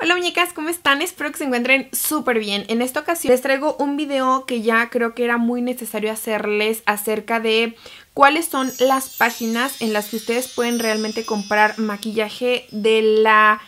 Hola muñecas, ¿cómo están? Espero que se encuentren súper bien. En esta ocasión les traigo un video que ya creo que era muy necesario hacerles acerca de cuáles son las páginas en las que ustedes pueden realmente comprar maquillaje de la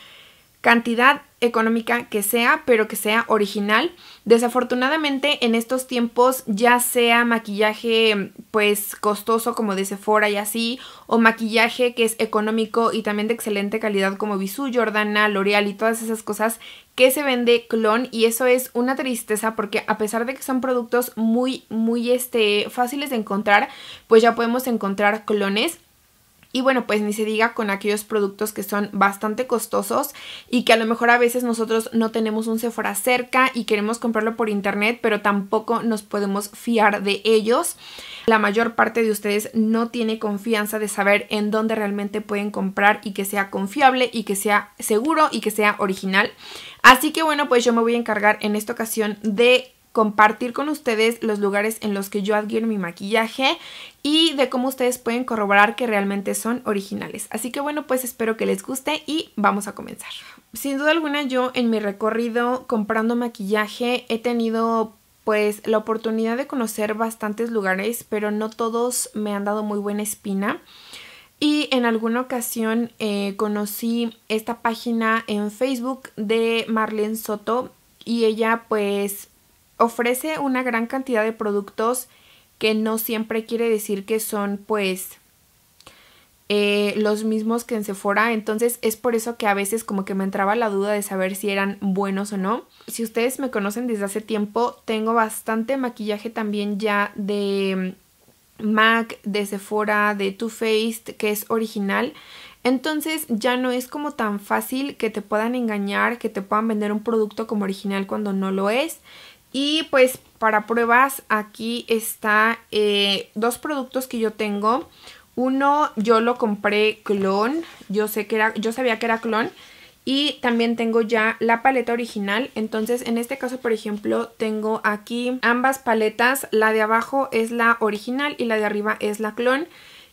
cantidad económica que sea, pero que sea original. Desafortunadamente en estos tiempos ya sea maquillaje pues costoso como de Sephora y así, o maquillaje que es económico y también de excelente calidad como Bisú, Jordana, L'Oreal y todas esas cosas que se vende clon y eso es una tristeza porque a pesar de que son productos muy muy este fáciles de encontrar, pues ya podemos encontrar clones y bueno, pues ni se diga con aquellos productos que son bastante costosos y que a lo mejor a veces nosotros no tenemos un Sephora cerca y queremos comprarlo por internet, pero tampoco nos podemos fiar de ellos. La mayor parte de ustedes no tiene confianza de saber en dónde realmente pueden comprar y que sea confiable y que sea seguro y que sea original. Así que bueno, pues yo me voy a encargar en esta ocasión de compartir con ustedes los lugares en los que yo adquiero mi maquillaje y de cómo ustedes pueden corroborar que realmente son originales. Así que bueno, pues espero que les guste y vamos a comenzar. Sin duda alguna yo en mi recorrido comprando maquillaje he tenido pues la oportunidad de conocer bastantes lugares, pero no todos me han dado muy buena espina. Y en alguna ocasión eh, conocí esta página en Facebook de Marlene Soto y ella pues ofrece una gran cantidad de productos que no siempre quiere decir que son pues eh, los mismos que en Sephora. Entonces es por eso que a veces como que me entraba la duda de saber si eran buenos o no. Si ustedes me conocen desde hace tiempo, tengo bastante maquillaje también ya de mm, MAC, de Sephora, de Too Faced, que es original. Entonces ya no es como tan fácil que te puedan engañar, que te puedan vender un producto como original cuando no lo es. Y pues para pruebas aquí está eh, dos productos que yo tengo. Uno yo lo compré clon, yo, sé que era, yo sabía que era clon y también tengo ya la paleta original. Entonces en este caso por ejemplo tengo aquí ambas paletas, la de abajo es la original y la de arriba es la clon.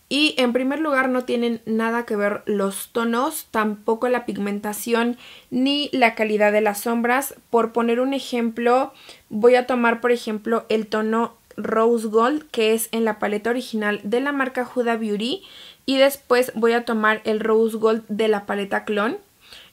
Y en primer lugar no tienen nada que ver los tonos, tampoco la pigmentación ni la calidad de las sombras. Por poner un ejemplo, voy a tomar por ejemplo el tono Rose Gold que es en la paleta original de la marca Huda Beauty y después voy a tomar el Rose Gold de la paleta Clon.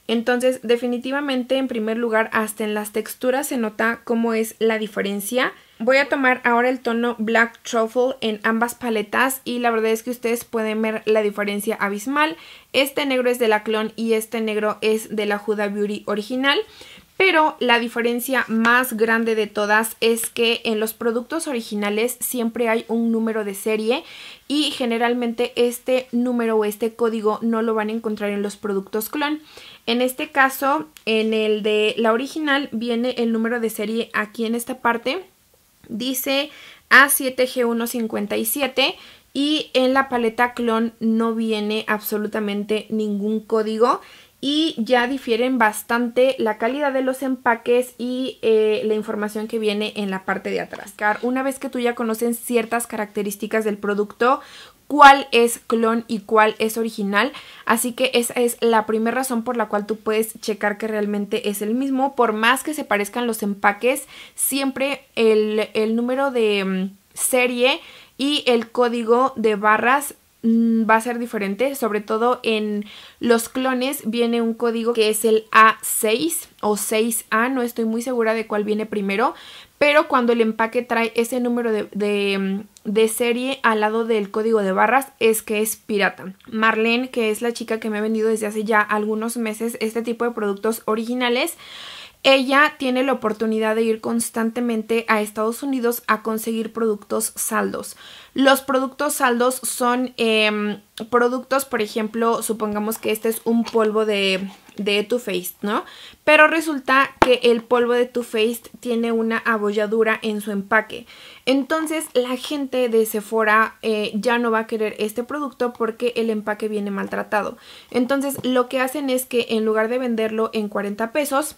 Entonces definitivamente en primer lugar hasta en las texturas se nota cómo es la diferencia. Voy a tomar ahora el tono Black Truffle en ambas paletas y la verdad es que ustedes pueden ver la diferencia abismal. Este negro es de la Clon y este negro es de la Huda Beauty original. Pero la diferencia más grande de todas es que en los productos originales siempre hay un número de serie y generalmente este número o este código no lo van a encontrar en los productos clon. En este caso, en el de la original viene el número de serie aquí en esta parte dice A7G157 y en la paleta clon no viene absolutamente ningún código y ya difieren bastante la calidad de los empaques y eh, la información que viene en la parte de atrás. Una vez que tú ya conoces ciertas características del producto, cuál es clon y cuál es original. Así que esa es la primera razón por la cual tú puedes checar que realmente es el mismo. Por más que se parezcan los empaques, siempre el, número de mm, serie y el código de barras mm, va a ser diferente, sobre todo en los clones viene un código que es el A6 o 6A, no estoy muy segura de cuál viene primero, pero cuando el empaque trae ese número mm, de, serie al lado del código de barras es que es pirata. Marlene, que es la chica que me ha vendido desde hace ya algunos meses este tipo de productos originales, ella tiene la oportunidad de ir constantemente a Estados Unidos a conseguir productos saldos. Los productos saldos son em, productos, por ejemplo, supongamos que este es un polvo de de Too Faced, ¿no? Pero resulta que el polvo de Too Faced tiene una abolladura en su empaque. Entonces la gente de Sephora eh, ya no va a querer este producto porque el empaque viene maltratado. Entonces lo que hacen es que en lugar de venderlo en 40 pesos,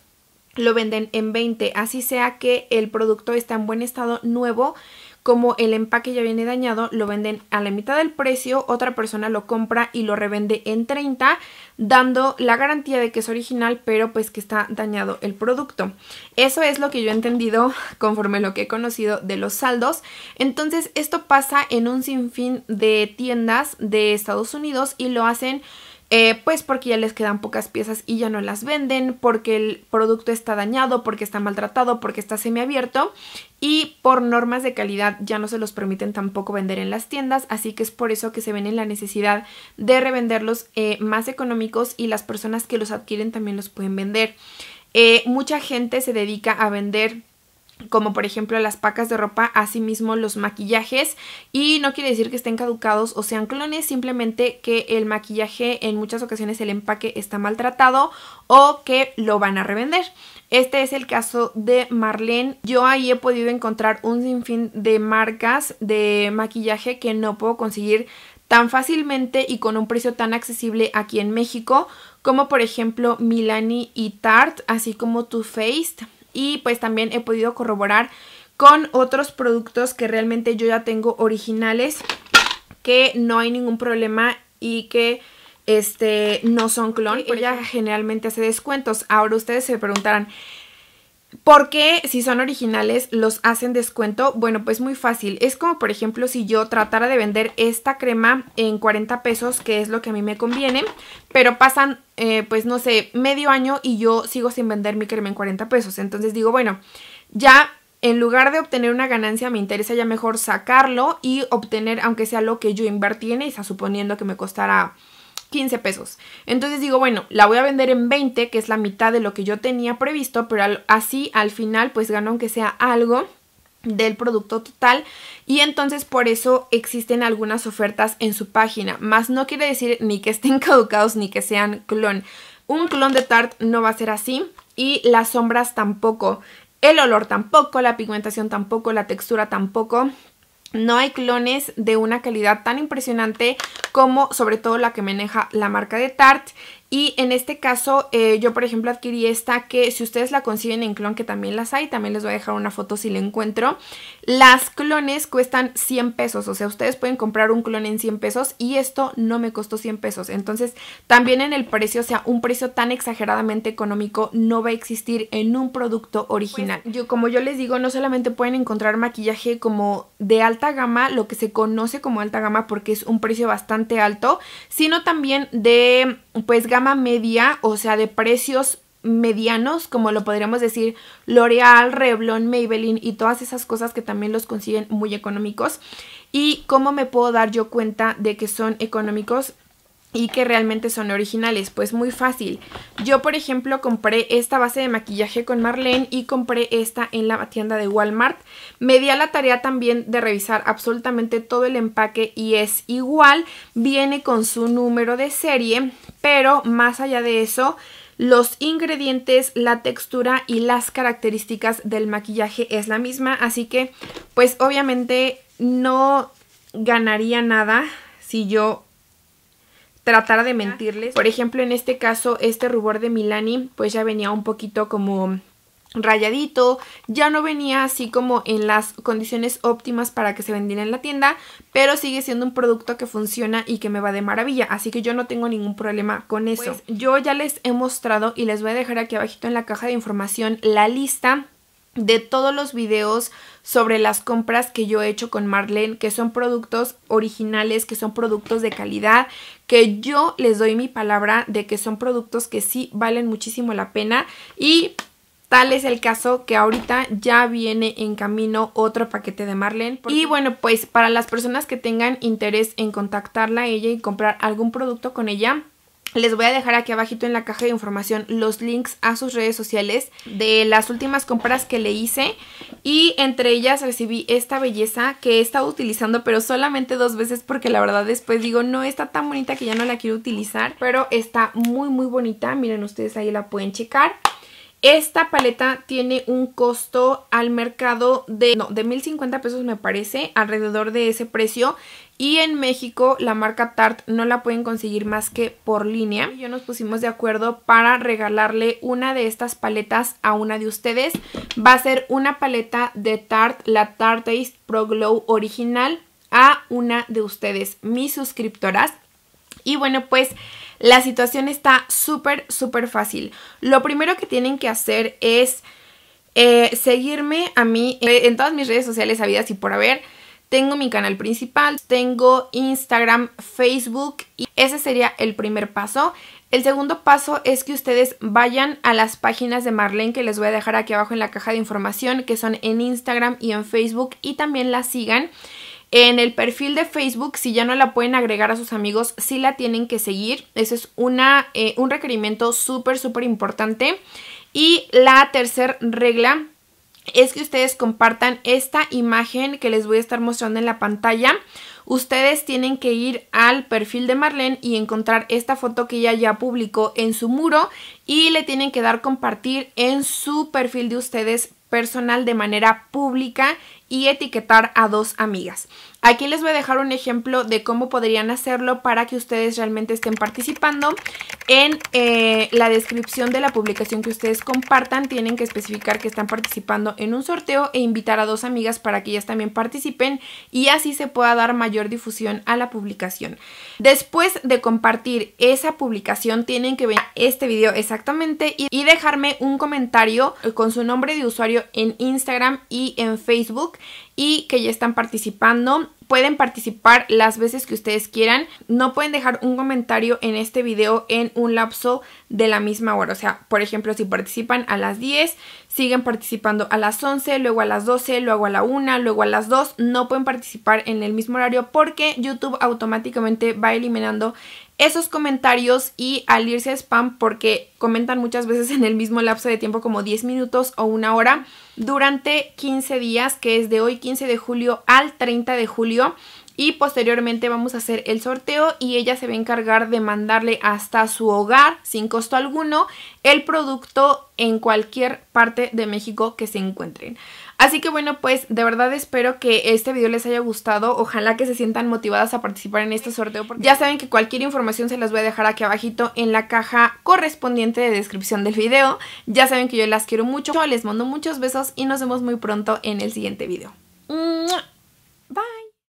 lo venden en 20. Así sea que el producto está en buen estado nuevo como el empaque ya viene dañado, lo venden a la mitad del precio, otra persona lo compra y lo revende en 30, dando la garantía de que es original, pero pues que está dañado el producto. Eso es lo que yo he entendido conforme lo que he conocido de los saldos. Entonces esto pasa en un sinfín de tiendas de Estados Unidos y lo hacen eh, pues porque ya les quedan pocas piezas y ya no las venden, porque el producto está dañado, porque está maltratado, porque está semiabierto y por normas de calidad ya no se los permiten tampoco vender en las tiendas, así que es por eso que se ven en la necesidad de revenderlos eh, más económicos y las personas que los adquieren también los pueden vender. Eh, mucha gente se dedica a vender como por ejemplo las pacas de ropa, asimismo los maquillajes y no quiere decir que estén caducados o sean clones, simplemente que el maquillaje en muchas ocasiones el empaque está maltratado o que lo van a revender. Este es el caso de Marlene. Yo ahí he podido encontrar un sinfín de marcas de maquillaje que no puedo conseguir tan fácilmente y con un precio tan accesible aquí en México, como por ejemplo Milani y Tarte, así como Too Faced y pues también he podido corroborar con otros productos que realmente yo ya tengo originales que no hay ningún problema y que este no son clon, ella generalmente hace descuentos. Ahora ustedes se preguntarán, porque si son originales, los hacen descuento. Bueno, pues muy fácil. Es como, por ejemplo, si yo tratara de vender esta crema en 40 pesos, que es lo que a mí me conviene, pero pasan, eh, pues no sé, medio año y yo sigo sin vender mi crema en 40 pesos. Entonces digo, bueno, ya en lugar de obtener una ganancia, me interesa ya mejor sacarlo y obtener, aunque sea lo que yo invertí en esa, suponiendo que me costara 15 pesos. Entonces digo, bueno, la voy a vender en 20, que es la mitad de lo que yo tenía previsto, pero así al final pues gano aunque sea algo del producto total y entonces por eso existen algunas ofertas en su página, más no quiere decir ni que estén caducados ni que sean clon. Un clon de Tarte no va a ser así y las sombras tampoco. El olor tampoco, la pigmentación tampoco, la textura tampoco. No hay clones de una calidad tan impresionante como sobre todo la que maneja la marca de Tarte y en este caso, eh, yo por ejemplo adquirí esta que si ustedes la consiguen en clon, que también las hay, también les voy a dejar una foto si la encuentro. Las clones cuestan 100 pesos, o sea, ustedes pueden comprar un clon en 100 pesos y esto no me costó 100 pesos. Entonces, también en el precio, o sea, un precio tan exageradamente económico no va a existir en un producto original. Pues, yo, como yo les digo, no solamente pueden encontrar maquillaje como de alta gama, lo que se conoce como alta gama porque es un precio bastante alto, sino también de pues gama media, o sea, de precios medianos, como lo podríamos decir L'Oreal, Revlon, Maybelline y todas esas cosas que también los consiguen muy económicos. Y cómo me puedo dar yo cuenta de que son económicos y que realmente son originales, pues muy fácil. Yo, por ejemplo, compré esta base de maquillaje con Marlene y compré esta en la tienda de Walmart. Me di a la tarea también de revisar absolutamente todo el empaque y es igual, viene con su número de serie, pero más allá de eso, los ingredientes, la textura y las características del maquillaje es la misma, así que pues obviamente no ganaría nada si yo tratara de mentirles. Por ejemplo, en este caso, este rubor de Milani pues ya venía un poquito como rayadito, ya no venía así como en las condiciones óptimas para que se vendiera en la tienda, pero sigue siendo un producto que funciona y que me va de maravilla, así que yo no tengo ningún problema con eso. Pues, yo ya les he mostrado y les voy a dejar aquí abajito en la caja de información la lista de todos los videos sobre las compras que yo he hecho con Marlene, que son productos originales, que son productos de calidad, que yo les doy mi palabra de que son productos que sí valen muchísimo la pena y Tal es el caso que ahorita ya viene en camino otro paquete de Marlene. Y bueno, pues para las personas que tengan interés en contactarla a ella y comprar algún producto con ella, les voy a dejar aquí abajito en la caja de información los links a sus redes sociales de las últimas compras que le hice y entre ellas recibí esta belleza que he estado utilizando pero solamente dos veces porque la verdad después digo no está tan bonita que ya no la quiero utilizar pero está muy muy bonita, miren ustedes ahí la pueden checar. Esta paleta tiene un costo al mercado de, no, de 1050 pesos me parece, alrededor de ese precio. Y en México la marca Tarte no la pueden conseguir más que por línea. Yo nos pusimos de acuerdo para regalarle una de estas paletas a una de ustedes. Va a ser una paleta de Tarte, la Tarte Pro Glow original a una de ustedes, mis suscriptoras. Y bueno, pues la situación está súper, súper fácil. Lo primero que tienen que hacer es eh, seguirme a mí en, todas mis redes sociales habidas y por haber. Tengo mi canal principal, tengo Instagram, Facebook y ese sería el primer paso. El segundo paso es que ustedes vayan a las páginas de Marlene que les voy a dejar aquí abajo en la caja de información, que son en Instagram y en Facebook y también las sigan. En el perfil de Facebook, si ya no la pueden agregar a sus amigos, sí la tienen que seguir. Ese es una, eh, un requerimiento súper, súper importante. Y la tercera regla es que ustedes compartan esta imagen que les voy a estar mostrando en la pantalla ustedes tienen que ir al perfil de Marlene y encontrar esta foto que ella ya publicó en su muro y le tienen que dar compartir en su perfil de ustedes personal de manera pública y etiquetar a dos amigas. Aquí les voy a dejar un ejemplo de cómo podrían hacerlo para que ustedes realmente estén participando. En eh, la descripción de la publicación que ustedes compartan tienen que especificar que están participando en un sorteo e invitar a dos amigas para que ellas también participen y así se pueda dar mayor difusión a la publicación. Después de compartir esa publicación tienen que ver este video exactamente y dejarme un comentario con su nombre de usuario en Instagram y en Facebook y que ya están participando pueden participar las veces que ustedes quieran. No pueden dejar un comentario en este video en un lapso de la misma hora. O sea, por ejemplo, si participan a las 10, siguen participando a las 11, luego a las 12, luego a la 1, luego a las 2. No pueden participar en el mismo horario porque YouTube automáticamente va eliminando esos comentarios y al irse a spam porque comentan muchas veces en el mismo lapso de tiempo como 10 minutos o una hora durante 15 días que es de hoy 15 de julio al 30 de julio y posteriormente vamos a hacer el sorteo y ella se va a encargar de mandarle hasta su hogar sin costo alguno el producto en cualquier parte de México que se encuentren. Así que bueno, pues de verdad espero que este video les haya gustado. Ojalá que se sientan motivadas a participar en este sorteo. Porque ya saben que cualquier información se las voy a dejar aquí abajito en la caja correspondiente de descripción del video. Ya saben que yo las quiero mucho. Les mando muchos besos y nos vemos muy pronto en el siguiente video.